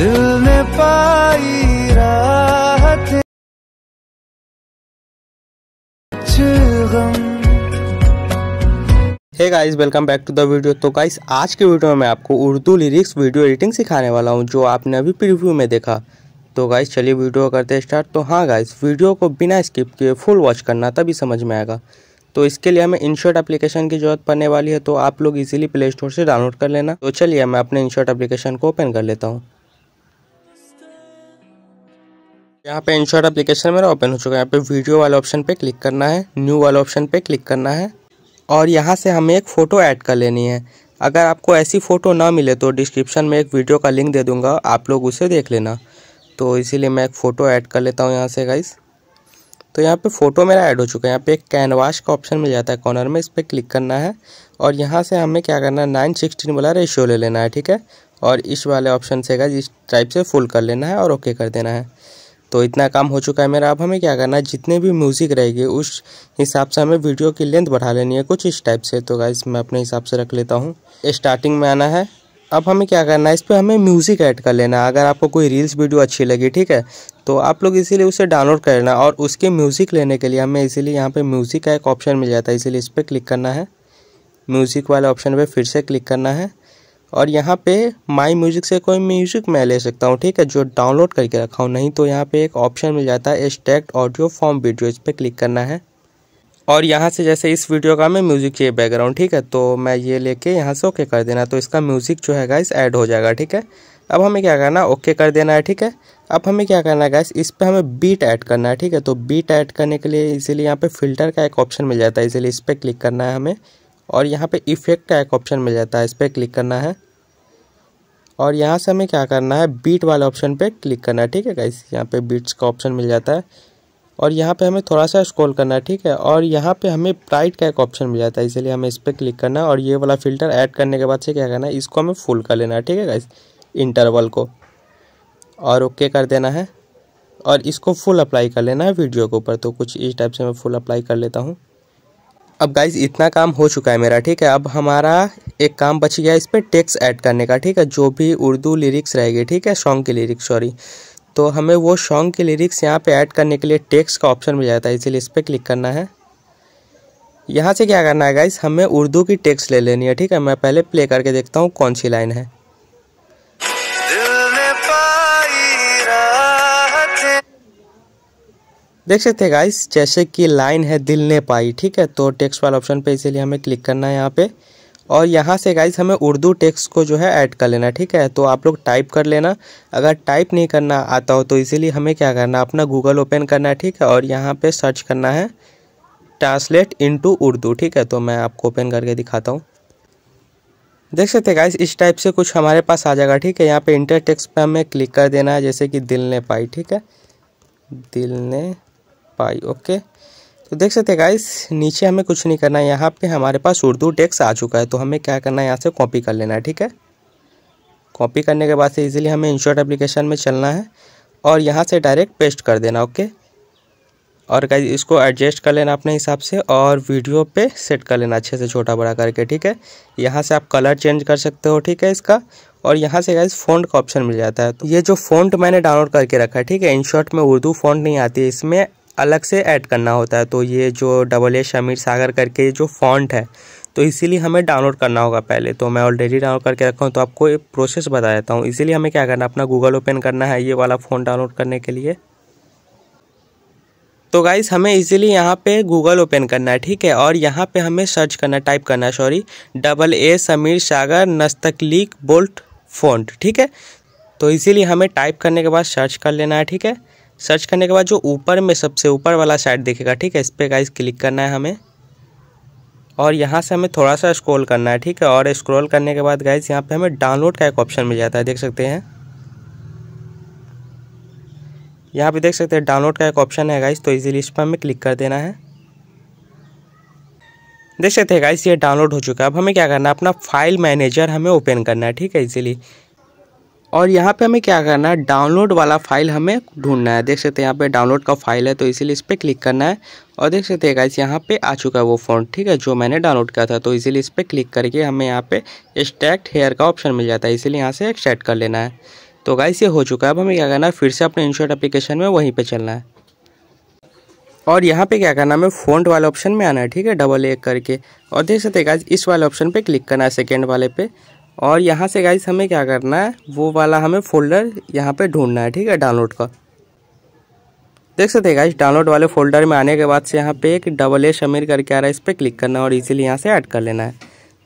दिल ने पाई राहत hey guys welcome back to the video तो गाइस आज के वीडियो में मैं आपको उर्दू लिरिक्स वीडियो एडिटिंग सिखाने वाला हूं जो आपने अभी प्रीव्यू में देखा तो गाइस चलिए वीडियो करते हैं स्टार्ट तो हाँ गाइस वीडियो को बिना स्किप किए फुल वॉच करना तभी समझ में आएगा तो इसके लिए हमें इनशॉट एप्लीकेशन की जरूरत पड़ने वाली है तो आप लोग इजीली प्ले स्टोर से डाउनलोड कर लेना तो चलिए मैं अपने इनशॉट एप्लीकेशन को ओपन कर लेता हूँ यहाँ पे इंश्योर एप्लीकेशन मेरा ओपन हो चुका है यहाँ पे वीडियो वाले ऑप्शन पे क्लिक करना है न्यू वाले ऑप्शन पे क्लिक करना है और यहाँ से हमें एक फ़ोटो ऐड कर लेनी है अगर आपको ऐसी फ़ोटो ना मिले तो डिस्क्रिप्शन में एक वीडियो का लिंक दे दूँगा आप लोग उसे देख लेना तो इसीलिए मैं एक फ़ोटो ऐड कर लेता हूँ यहाँ से गाइस तो यहाँ पे फ़ोटो मेरा ऐड हो चुका है यहाँ पे एक कैनवास का ऑप्शन मिल जाता है कॉर्नर में इस पर क्लिक करना है और यहाँ से हमें क्या करना है नाइन सिक्सटीन वाला रेशियो ले लेना है ठीक है और इस वाले ऑप्शन से गाइज इस टाइप से फुल कर लेना है और ओके कर देना है तो इतना काम हो चुका है मेरा अब हमें क्या करना है जितने भी म्यूज़िक रहेगी उस हिसाब से हमें वीडियो की लेंथ बढ़ा लेनी है कुछ इस टाइप से तो गाइस मैं अपने हिसाब से रख लेता हूँ स्टार्टिंग में आना है अब हमें क्या करना है इस पर हमें म्यूज़िक ऐड कर लेना है अगर आपको कोई रील्स वीडियो अच्छी लगी ठीक है तो आप लोग इसीलिए उसे डाउनलोड करना और उसके म्यूज़िक लेने के लिए हमें इसीलिए यहाँ पर म्यूज़िक का एक ऑप्शन मिल जाता है इसीलिए इस पर क्लिक करना है म्यूज़िक वाले ऑप्शन पर फिर से क्लिक करना है और यहाँ पे माई म्यूज़िक से कोई म्यूज़िक मैं ले सकता हूँ ठीक है जो डाउनलोड करके रखा हूँ नहीं तो यहाँ पे एक ऑप्शन मिल जाता है एस्टेक्ट ऑडियो फॉर्म वीडियो इस पर क्लिक करना है और यहाँ से जैसे इस वीडियो का मैं म्यूज़िक चाहिए बैकग्राउंड ठीक है तो मैं ये लेके यहाँ से ओके कर देना तो इसका म्यूज़िक जो है गाइस ऐड हो जाएगा ठीक है अब हमें क्या करना है ओके कर देना है ठीक है अब हमें क्या करना है गाइस इस पर हमें बीट ऐड करना है ठीक है तो बीट ऐड करने के लिए इसीलिए यहाँ पर फिल्टर का एक ऑप्शन मिल जाता है इसीलिए इस पर क्लिक करना है हमें और यहाँ पे इफ़ेक्ट का एक ऑप्शन मिल जाता है इस पर क्लिक करना है और यहाँ से हमें क्या करना है बीट वाले ऑप्शन पे क्लिक करना है ठीक है गाइस यहाँ पे बीट्स का ऑप्शन मिल जाता है और यहाँ पे हमें थोड़ा सा स्क्रॉल करना है ठीक है और यहाँ पे हमें प्राइट का एक ऑप्शन मिल जाता है इसलिए हमें इस पर क्लिक करना है और ये वाला फिल्टर ऐड करने के बाद से क्या करना है इसको हमें फुल कर लेना है ठीक है गाइस इंटरवल को और ओके कर देना है और इसको फुल अप्लाई कर लेना है वीडियो के ऊपर तो कुछ इस टाइप से मैं फुल अप्लाई कर लेता हूँ अब गाइज इतना काम हो चुका है मेरा ठीक है अब हमारा एक काम बच गया इस पर टेक्स ऐड करने का ठीक है जो भी उर्दू लिरिक्स रहेगी ठीक है सॉन्ग की लिरिक्स सॉरी तो हमें वो सॉन्ग की लिरिक्स यहाँ पे ऐड करने के लिए टेक्स का ऑप्शन मिल जाता है इसीलिए इस पर क्लिक करना है यहाँ से क्या करना है गाइज हमें उर्दू की टेक्स ले लेनी है ठीक है मैं पहले प्ले करके देखता हूँ कौन सी लाइन है देख सकते हैं गाइस जैसे कि लाइन है दिल ने पाई ठीक है तो टेक्स्ट वाला ऑप्शन पे इसीलिए हमें क्लिक करना है यहाँ पे और यहाँ से गाइस हमें उर्दू टेक्स्ट को जो है ऐड कर लेना ठीक है तो आप लोग टाइप कर लेना अगर टाइप नहीं करना आता हो तो इसीलिए हमें क्या करना अपना गूगल ओपन करना है ठीक है और यहाँ पर सर्च करना है ट्रांसलेट इन उर्दू ठीक है तो मैं आपको ओपन करके दिखाता हूँ देख सकते हैं गाइस इस टाइप से कुछ हमारे पास आ जाएगा ठीक है यहाँ पे इंटर टेक्स पे हमें क्लिक कर देना है जैसे कि दिल ने पाई ठीक है दिल ने पाई ओके तो देख सकते हैं गाइस नीचे हमें कुछ नहीं करना है यहाँ पे हमारे पास उर्दू टेक्स आ चुका है तो हमें क्या करना है यहाँ से कॉपी कर लेना है ठीक है कॉपी करने के बाद से इजीली हमें इंशॉर्ट एप्लीकेशन में चलना है और यहाँ से डायरेक्ट पेस्ट कर देना ओके और गाइस इसको एडजस्ट कर लेना अपने हिसाब से और वीडियो पर सेट कर लेना अच्छे से छोटा बड़ा करके ठीक है यहाँ से आप कलर चेंज कर सकते हो ठीक है इसका और यहाँ से गाइज फ़ॉन्ट का ऑप्शन मिल जाता है तो ये जो फ़ॉन्ट मैंने डाउनलोड करके रखा है ठीक है इन शॉर्ट में उर्दू फ़ॉन्ट नहीं आती है इसमें अलग से ऐड करना होता है तो ये जो डबल ए शमीर सागर करके जो फॉन्ट है तो इसीलिए हमें डाउनलोड करना होगा पहले तो मैं ऑलरेडी डाउनलोड करके रखा हूँ तो आपको एक प्रोसेस बता देता हूँ इसीलिए हमें क्या करना है अपना गूगल ओपन करना है ये वाला फ़ोन डाउनलोड करने के लिए तो गाइस हमें इजीली यहाँ पे गूगल ओपन करना है ठीक है और यहाँ पे हमें सर्च करना है टाइप करना है sorry double A Sameer Sagar नस्तकलीक बोल्ट फोन ठीक है तो इसीलिए हमें टाइप करने के बाद सर्च कर लेना है ठीक है सर्च करने के बाद जो ऊपर में सबसे ऊपर वाला साइड देखेगा ठीक है इस पर गाइज क्लिक करना है हमें और यहाँ से हमें थोड़ा सा स्क्रॉल करना है ठीक है और स्क्रॉल करने के बाद गाइज यहाँ पे हमें डाउनलोड का एक ऑप्शन मिल जाता है देख सकते हैं यहाँ पे देख सकते हैं डाउनलोड का एक ऑप्शन है गाइज तो इजीली इस पर हमें क्लिक कर देना है देख सकते हैं गाइज़ ये डाउनलोड हो चुका है अब हमें क्या करना है अपना फाइल मैनेजर हमें ओपन करना है ठीक है इजीली और यहाँ पे हमें क्या करना है डाउनलोड वाला फाइल हमें ढूंढना है देख सकते हैं यहाँ पे डाउनलोड का फाइल है तो इसीलिए इस पर क्लिक करना है और देख सकते हैं गाइस यहाँ पे आ चुका है वो फ़ोन ठीक है जो मैंने डाउनलोड किया था तो इसीलिए इस पर क्लिक करके हमें यहाँ पे एक्सट्रैक्ट हेयर का ऑप्शन मिल जाता है इसीलिए यहाँ से एक्सट्रैक्ट कर लेना है तो गाइस ये हो चुका है अब हमें क्या करना है फिर से अपने इंश्योर्ट एप्लीकेशन में वहीं पर चलना है और यहाँ पे क्या करना है हमें फोन वाले ऑप्शन में आना है ठीक है डबल एक करके और देख सकते हैं गाइस इस वाले ऑप्शन पे क्लिक करना है सेकेंड वाले पे और यहाँ से गाइस हमें क्या करना है वो वाला हमें फोल्डर यहाँ पे ढूंढना है ठीक है डाउनलोड का देख सकते हैं गाइस डाउनलोड वाले फोल्डर में आने के बाद से यहाँ पे एक डबल ए शमीर करके आ रहा है इस पर क्लिक करना और इजीली यहाँ से ऐड कर लेना है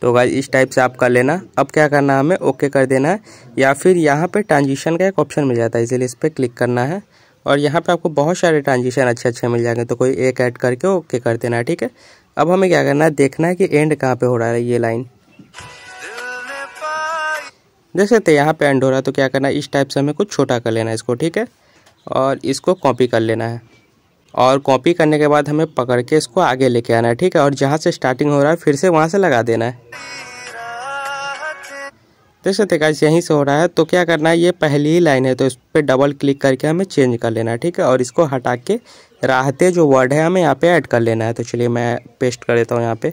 तो गाइस इस टाइप से आप कर लेना अब क्या करना है हमें ओके कर देना है या फिर यहाँ पर ट्रांजिशन का एक ऑप्शन मिल जाता है इसीलिए इस पर क्लिक करना है और यहाँ पर आपको बहुत सारे ट्रांजिशन अच्छे अच्छे मिल जाएंगे तो कोई एक ऐड करके ओके कर देना है ठीक है अब हमें क्या करना है देखना है कि एंड कहाँ पर हो रहा है ये लाइन देख सकते हैं यहाँ पे एंड हो रहा है तो क्या करना है इस टाइप से हमें कुछ छोटा कर लेना है इसको ठीक है और इसको कॉपी कर लेना है और कॉपी करने के बाद हमें पकड़ के इसको आगे लेके आना है ठीक है और जहाँ से स्टार्टिंग हो रहा है फिर से वहाँ से लगा देना है देख सकते गाइस यहीं से हो रहा है तो क्या करना है ये पहली ही लाइन है तो इस पर डबल क्लिक करके हमें चेंज कर लेना है ठीक है और इसको हटा के राहते जो वर्ड है हमें यहाँ पे ऐड कर लेना है तो चलिए मैं पेस्ट कर देता हूँ यहाँ पे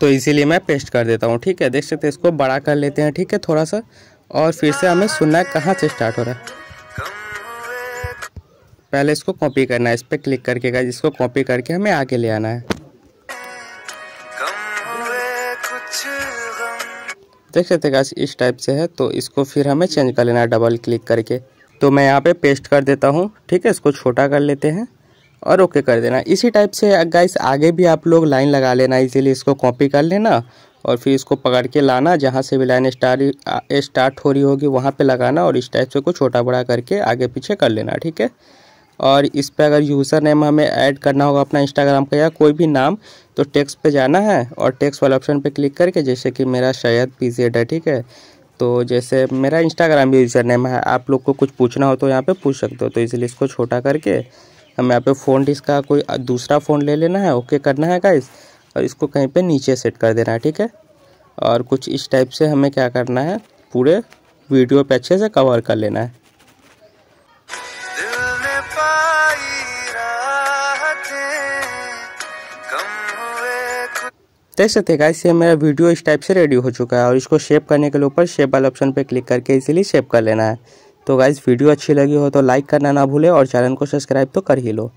तो इसीलिए मैं पेस्ट कर देता हूँ ठीक है देख सकते इसको बड़ा कर लेते हैं ठीक है थोड़ा सा और फिर से हमें सुनना है कहाँ से स्टार्ट हो रहा है पहले इसको कॉपी करना है इस पर क्लिक करके गाइस इसको कॉपी करके हमें आगे ले आना है देख सकते गाइस इस टाइप से है तो इसको फिर हमें चेंज कर लेना है डबल क्लिक करके तो मैं यहाँ पे पेस्ट कर देता हूँ ठीक है इसको छोटा कर लेते हैं और ओके कर देना इसी टाइप से गाइस आगे भी आप लोग लाइन लगा लेना इजीली इसको कॉपी कर लेना और फिर इसको पकड़ के लाना जहाँ से भी लाइन स्टार्ट स्टार्ट हो रही होगी वहाँ पे लगाना और इस टाइप से को छोटा बड़ा करके आगे पीछे कर लेना ठीक है और इस पर अगर यूज़र नेम हमें ऐड करना होगा अपना इंस्टाग्राम का या कोई भी नाम तो टैक्स पे जाना है और टैक्स वाले ऑप्शन पे क्लिक करके जैसे कि मेरा शायद पी है ठीक है तो जैसे मेरा इंस्टाग्राम यूज़र नेम है आप लोग को कुछ पूछना हो तो यहाँ पे पूछ सकते हो तो इसलिए इसको छोटा करके हम यहाँ पे फ़ॉन्ट इसका कोई दूसरा फ़ोन ले लेना है ओके करना है गाइस और इसको कहीं पे नीचे सेट कर देना है ठीक है और कुछ इस टाइप से हमें क्या करना है पूरे वीडियो पे अच्छे से कवर कर लेना है देख सकते हैं गाइस ये मेरा वीडियो इस टाइप से रेडी हो चुका है और इसको शेप करने के लिए ऊपर शेप वाले ऑप्शन पे क्लिक करके इसीलिए शेप कर लेना है तो गाइज वीडियो अच्छी लगी हो तो लाइक करना ना भूले और चैनल को सब्सक्राइब तो कर ही लो